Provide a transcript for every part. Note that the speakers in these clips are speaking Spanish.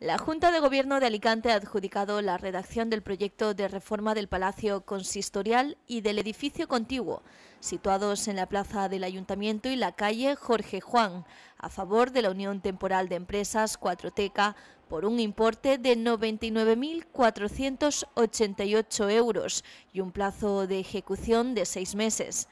La Junta de Gobierno de Alicante ha adjudicado la redacción del proyecto de reforma del Palacio Consistorial y del edificio contiguo, situados en la Plaza del Ayuntamiento y la calle Jorge Juan, a favor de la Unión Temporal de Empresas Cuatroteca, por un importe de 99.488 euros y un plazo de ejecución de seis meses.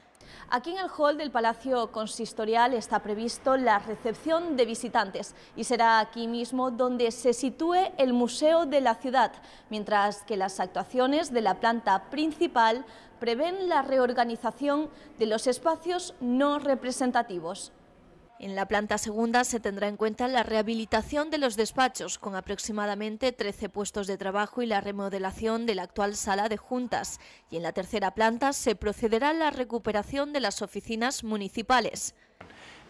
Aquí en el hall del Palacio Consistorial está previsto la recepción de visitantes y será aquí mismo donde se sitúe el Museo de la Ciudad, mientras que las actuaciones de la planta principal prevén la reorganización de los espacios no representativos. En la planta segunda se tendrá en cuenta la rehabilitación de los despachos, con aproximadamente 13 puestos de trabajo y la remodelación de la actual sala de juntas. Y en la tercera planta se procederá a la recuperación de las oficinas municipales.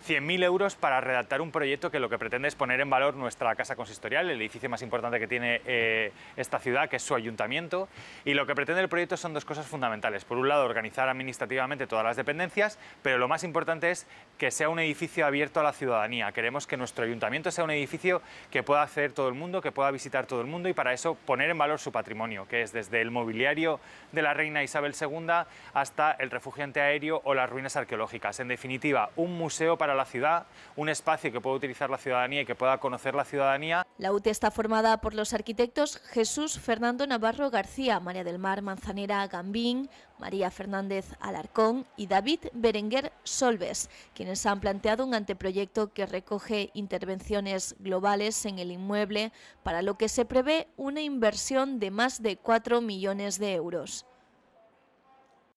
100.000 euros para redactar un proyecto que lo que pretende es poner en valor nuestra casa consistorial, el edificio más importante que tiene eh, esta ciudad, que es su ayuntamiento. Y lo que pretende el proyecto son dos cosas fundamentales. Por un lado, organizar administrativamente todas las dependencias, pero lo más importante es que sea un edificio abierto a la ciudadanía. Queremos que nuestro ayuntamiento sea un edificio que pueda acceder todo el mundo, que pueda visitar todo el mundo y para eso poner en valor su patrimonio, que es desde el mobiliario de la reina Isabel II hasta el refugiante aéreo o las ruinas arqueológicas. En definitiva, un museo para la ciudad, un espacio que pueda utilizar la ciudadanía y que pueda conocer la ciudadanía. La UTE está formada por los arquitectos Jesús Fernando Navarro García, María del Mar Manzanera Gambín, María Fernández Alarcón y David Berenguer Solves, quienes han planteado un anteproyecto que recoge intervenciones globales en el inmueble, para lo que se prevé una inversión de más de 4 millones de euros.